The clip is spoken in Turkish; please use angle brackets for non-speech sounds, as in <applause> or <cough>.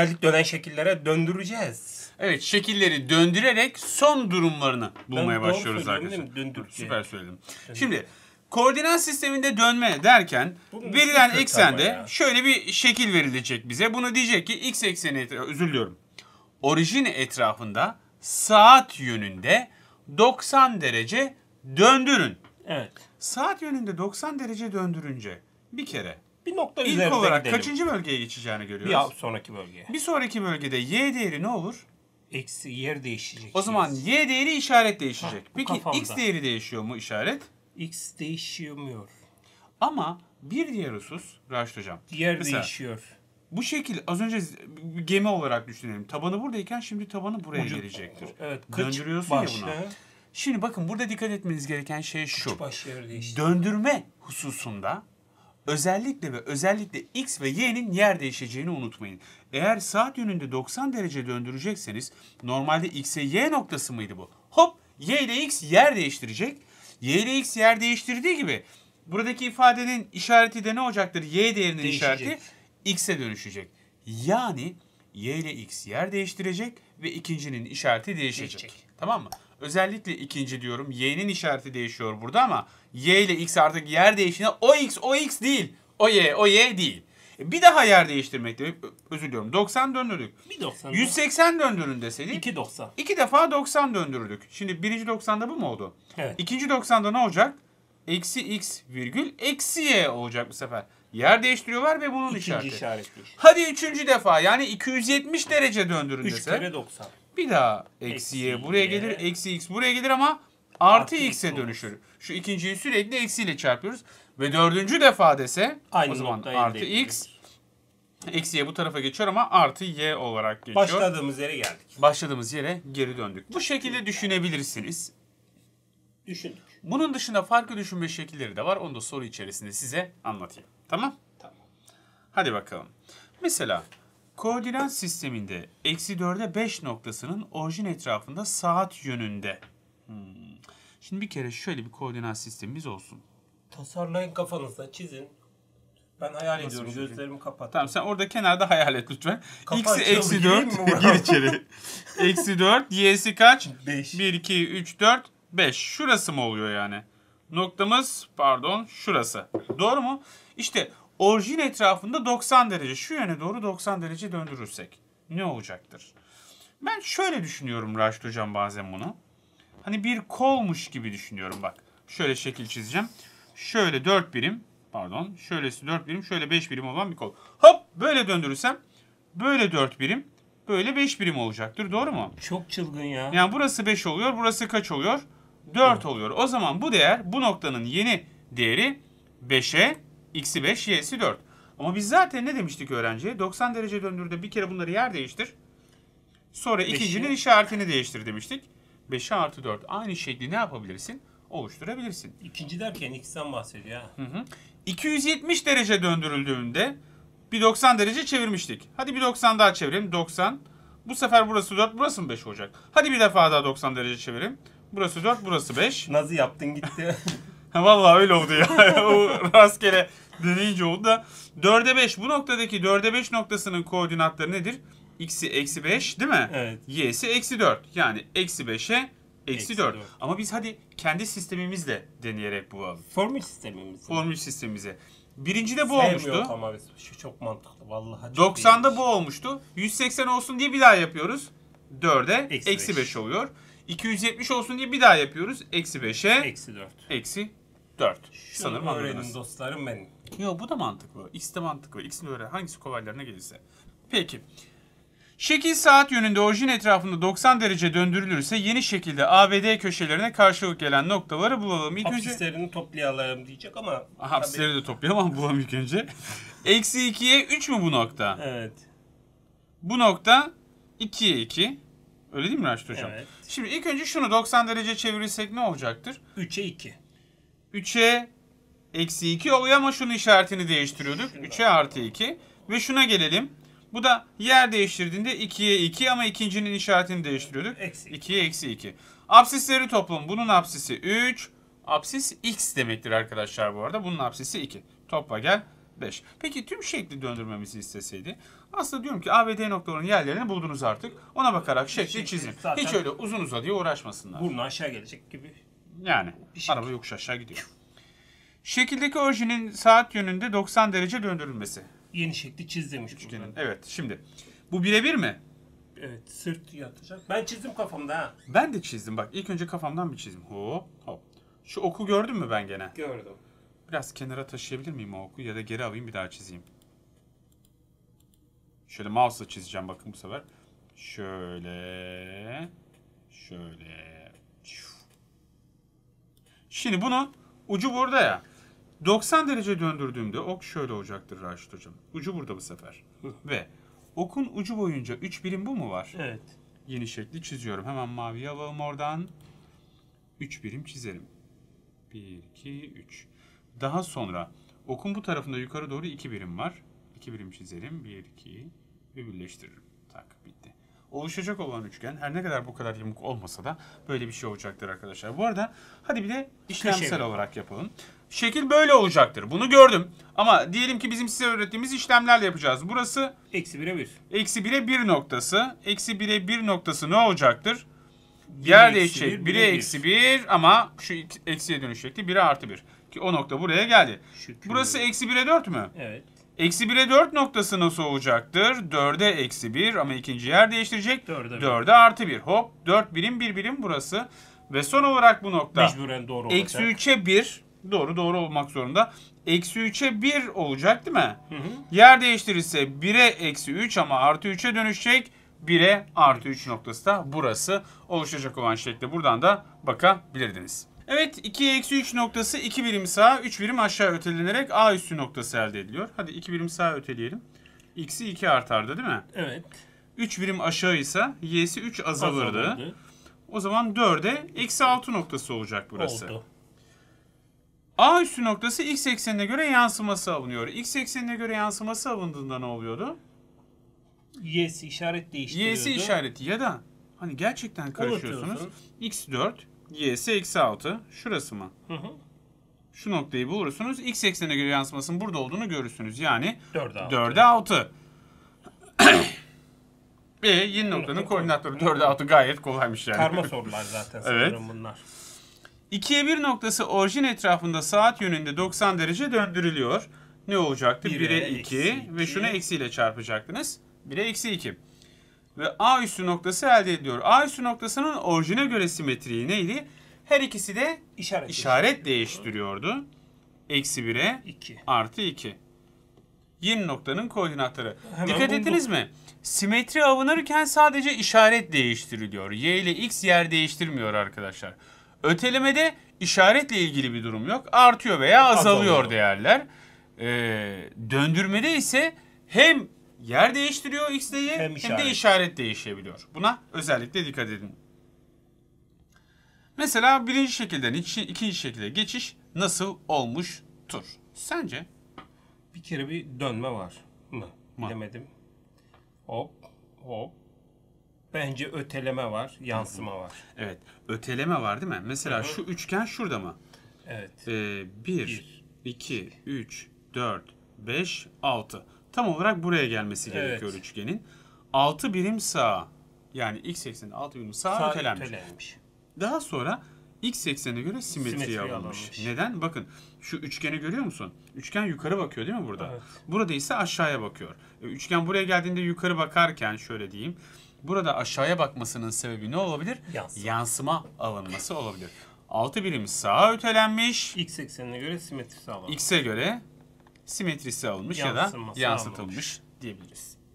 geldik dönen şekillere döndüreceğiz. Evet şekilleri döndürerek son durumlarını bulmaya ben başlıyoruz arkadaşlar. Döndür Süper söyledim. Döndür. Şimdi koordinat sisteminde dönme derken Bunun verilen eksende şöyle bir şekil verilecek bize. Bunu diyecek ki x ekseni etrafı, özür diliyorum. Orijin etrafında saat yönünde 90 derece döndürün. Evet. Saat yönünde 90 derece döndürünce bir kere bir nokta İlk olarak kaçıncı bölgeye geçeceğini görüyoruz. Bir sonraki bölgeye. Bir sonraki bölgede y değeri ne olur? Eksi yer değişecek. O zaman y değeri işaret değişecek. Ha, Peki kafamda. x değeri değişiyor mu işaret? X değişmiyor. Ama bir diğer husus Raşit Hocam. Yer mesela, değişiyor. Bu şekil az önce gemi olarak düşünelim. Tabanı buradayken şimdi tabanı buraya Ucu, gelecektir. Evet. Döndürüyorsun baş, ya buna. Şimdi bakın burada dikkat etmeniz gereken şey şu. Kıç baş yer Döndürme hususunda Özellikle ve özellikle X ve Y'nin yer değişeceğini unutmayın. Eğer saat yönünde 90 derece döndürecekseniz normalde X'e Y noktası mıydı bu? Hop Y ile X yer değiştirecek. Y ile X yer değiştirdiği gibi buradaki ifadenin işareti de ne olacaktır? Y değerinin değişecek. işareti X'e dönüşecek. Yani Y ile X yer değiştirecek ve ikincinin işareti değişecek. değişecek. Tamam mı? Özellikle ikinci diyorum. Y'nin işareti değişiyor burada ama Y ile X artık yer değişine o X o X değil. O Y o Y değil. E, bir daha yer değiştirmek demek. Özür diliyorum. 90 döndürdük. Bir 90. 180 döndürün deseydik. 2 90. İki defa 90 döndürdük. Şimdi birinci 90'da bu mu oldu? Evet. İkinci 90'da ne olacak? Eksi X virgül eksi Y olacak bu sefer. Yer değiştiriyorlar ve bunun İkinci işareti. işareti. Hadi üçüncü defa yani 270 derece döndürün 3 dese. 3 kere 90. Bir daha eksi y buraya gelir. Eksi x buraya gelir ama artı x'e dönüşür. Şu ikinciyi sürekli eksiyle çarpıyoruz. Ve dördüncü defa dese Aynı o zaman artı x eksi y bu tarafa geçiyor ama artı y olarak geçiyor. Başladığımız yere geldik. Başladığımız yere geri döndük. Bu şekilde düşünebilirsiniz. Düşündük. Bunun dışında farklı düşünme şekilleri de var. Onu da soru içerisinde size anlatayım. Tamam? Tamam. Hadi bakalım. Mesela Koordinat sisteminde eksi 4'e 5 noktasının orijin etrafında saat yönünde. Hmm. Şimdi bir kere şöyle bir koordinat sistemimiz olsun. Tasarlayın kafanızda çizin. Ben hayal Nasıl ediyorum. Şey? Gözlerimi kapat. Tamam sen orada kenarda hayal et lütfen. X'i eksi 4. Gir içeri. <laughs> eksi 4. Y'si kaç? 5. 1, 2, 3, 4, 5. Şurası mı oluyor yani? Noktamız pardon şurası. Doğru mu? İşte orijin etrafında 90 derece şu yöne doğru 90 derece döndürürsek ne olacaktır? Ben şöyle düşünüyorum Raşit Hocam bazen bunu. Hani bir kolmuş gibi düşünüyorum bak. Şöyle şekil çizeceğim. Şöyle 4 birim pardon şöylesi 4 birim şöyle 5 birim olan bir kol. Hop böyle döndürürsem böyle 4 birim böyle 5 birim olacaktır doğru mu? Çok çılgın ya. Yani burası 5 oluyor burası kaç oluyor? 4 oluyor. O zaman bu değer bu noktanın yeni değeri 5'e X'i 5, Y'si 4. Ama biz zaten ne demiştik öğrenciye? 90 derece döndürdüğünde bir kere bunları yer değiştir. Sonra Beşi. ikincinin işaretini değiştir demiştik. 5'e artı 4 aynı şekli ne yapabilirsin? Oluşturabilirsin. İkinci derken ikisinden bahsediyor ha. Hı hı. 270 derece döndürüldüğünde bir 90 derece çevirmiştik. Hadi bir 90 daha çevirelim. 90. Bu sefer burası 4, burası mı 5 olacak? Hadi bir defa daha 90 derece çevirelim. Burası 4, burası 5. Nasıl yaptın gitti. <laughs> Valla öyle oldu ya. <laughs> o rastgele deneyince oldu da. 4'e 5 bu noktadaki 4'e 5 noktasının koordinatları nedir? X'i eksi 5 değil mi? Evet. Y'si eksi 4. Yani eksi 5'e eksi 4. 4. Ama biz hadi kendi sistemimizle deneyerek bulalım. Formül sistemimiz. Formül sistemimize. Birinci de bu olmuştu. Sevmiyor ama biz. Şu çok mantıklı. Vallahi 90'da iyiymiş. bu olmuştu. 180 olsun diye bir daha yapıyoruz. 4'e eksi, eksi 5. 5 oluyor. 270 olsun diye bir daha yapıyoruz. Eksi 5'e eksi 4. Eksi 4. Şunu Sanırım öğrenin anladınız. dostlarım benim. Yo bu da mantıklı. X de mantıklı. X'in öyle. hangisi kolaylarına gelirse. Peki. Şekil saat yönünde orijin etrafında 90 derece döndürülürse yeni şekilde ABD köşelerine karşılık gelen noktaları bulalım. İlk önce Hapslerini toplayalım diyecek ama. Aha, hapsleri de toplayamam bulalım ilk önce. Eksi 2'ye 3 mü bu nokta? Evet. Bu nokta 2'ye 2. Öyle değil mi Raşit Hocam? Evet. Şimdi ilk önce şunu 90 derece çevirirsek ne olacaktır? 3'e 2. 3'e eksi 2 oluyor ama şunun işaretini değiştiriyorduk. 3'e artı 2. Ve şuna gelelim. Bu da yer değiştirdiğinde 2'ye 2 ama ikincinin işaretini değiştiriyorduk. 2'ye eksi 2. Absisleri toplam. Bunun absisi 3. Absis x demektir arkadaşlar bu arada. Bunun absisi 2. Topla gel 5. Peki tüm şekli döndürmemizi isteseydi. Aslında diyorum ki A ve D noktalarının yerlerini buldunuz artık. Ona bakarak şekli çizin. Hiç öyle uzun uzadıya uğraşmasınlar. Burnu aşağı gelecek gibi yani Şekil. araba yokuş aşağı gidiyor. Şekildeki orijinin saat yönünde 90 derece döndürülmesi. Yeni şekli çiz demiş. Üçgenin. Evet şimdi bu birebir mi? Evet sırt yatacak. Ben çizdim kafamda ha. Ben de çizdim bak ilk önce kafamdan bir çizdim. Hop hop. Şu oku gördün mü ben gene? Gördüm. Biraz kenara taşıyabilir miyim o oku ya da geri alayım bir daha çizeyim. Şöyle mouse'la çizeceğim bakın bu sefer. Şöyle. Şöyle. Şu. Şimdi bunun ucu burada ya. 90 derece döndürdüğümde ok şöyle olacaktır Raşit Hocam. Ucu burada bu sefer. Ve okun ucu boyunca 3 birim bu mu var? Evet. Yeni şekli çiziyorum. Hemen mavi alalım oradan. 3 birim çizelim. 1, 2, 3. Daha sonra okun bu tarafında yukarı doğru 2 birim var. 2 birim çizelim. 1, 2 ve birleştiririm. Tak bitti oluşacak olan üçgen her ne kadar bu kadar yumuk olmasa da böyle bir şey olacaktır arkadaşlar. Bu arada hadi bir de işlemsel olarak yapalım. Şekil böyle olacaktır. Bunu gördüm. Ama diyelim ki bizim size öğrettiğimiz işlemlerle yapacağız. Burası eksi 1'e 1. Eksi 1'e 1 noktası. Eksi 1'e 1 noktası ne olacaktır? Yer değişecek. 1'e eksi 1 ama şu eksiye dönüşecekti. 1'e artı 1. Ki o nokta buraya geldi. Şükür. Burası eksi 1'e 4 mü? Evet. Eksi 1'e 4 noktası nasıl olacaktır? 4'e eksi 1 ama ikinci yer değiştirecek. 4'e, 4'e artı 1. Hop 4 birim 1 birim burası. Ve son olarak bu nokta. Mecburen doğru olacak. Eksi 3'e 1. Doğru doğru olmak zorunda. Eksi 3'e 1 olacak değil mi? Hı hı. Yer değiştirirse 1'e eksi 3 ama artı 3'e dönüşecek. 1'e artı 3 noktası da burası oluşacak olan şekilde buradan da bakabilirdiniz. Evet 2 eksi 3 noktası 2 birim sağ, 3 birim aşağı ötelenerek A üstü noktası elde ediliyor. Hadi 2 birim sağ öteleyelim. X'i 2 artardı değil mi? Evet. 3 birim aşağı ise Y'si 3 azalırdı. azalırdı. O zaman 4'e eksi 6 noktası olacak burası. Oldu. A üstü noktası x eksenine göre yansıması alınıyor. X eksenine göre yansıması alındığında ne oluyordu? Y'si işaret değiştiriyordu. Y'si işareti ya da hani gerçekten karışıyorsunuz. X 4, y'si eksi 6. Şurası mı? Hı hı. Şu noktayı bulursunuz. X eksenine göre yansımasının burada olduğunu görürsünüz. Yani 4'e 6. 4'e 6. e, yeni noktanın koordinatları 4'e 6 gayet kolaymış yani. Karma <laughs> sorular zaten evet. bunlar. 2'ye 1 noktası orijin etrafında saat yönünde 90 derece döndürülüyor. Ne olacaktı? 1'e 2, 2 ve şunu eksiyle çarpacaktınız. 1'e eksi 2 ve A üssü noktası elde ediyor. A üssü noktasının orijine göre simetriği neydi? Her ikisi de işaret, işaret değiştiriyordu. Eksi 1'e artı 2. Yeni noktanın koordinatları. Hemen Dikkat bulduk. ettiniz mi? Simetri avınırken sadece işaret değiştiriliyor. Y ile X yer değiştirmiyor arkadaşlar. Ötelemede işaretle ilgili bir durum yok. Artıyor veya azalıyor, azalıyor. değerler. Ee, döndürmede ise hem yer değiştiriyor X'de hem, hem de işaret değişebiliyor. Buna özellikle dikkat edin. Mesela birinci şekilden ikinci şekilde geçiş nasıl olmuştur? Sence? Bir kere bir dönme var mı? Ma. Bilemedim. Hop hop. Bence öteleme var, yansıma var. Evet, öteleme var değil mi? Mesela Hı-hı. şu üçgen şurada mı? Evet. Ee, 1, 2, 3, 4, 5, 6 tam olarak buraya gelmesi evet. gerekiyor üçgenin. 6 birim sağ yani x ekseni 6 birim sağa sağ ötelenmiş. ötelenmiş. Daha sonra x eksenine göre simetriye Simetri alınmış. alınmış. Neden? Bakın şu üçgeni görüyor musun? Üçgen yukarı bakıyor değil mi burada? Evet. Burada ise aşağıya bakıyor. E, üçgen buraya geldiğinde yukarı bakarken şöyle diyeyim. Burada aşağıya bakmasının sebebi ne olabilir? Yansıma, Yansıma alınması olabilir. 6 birim sağa ötelenmiş. X eksenine göre simetri sağlanmış. X'e göre simetrisi alınmış ya da yansıtılmış diyebiliriz.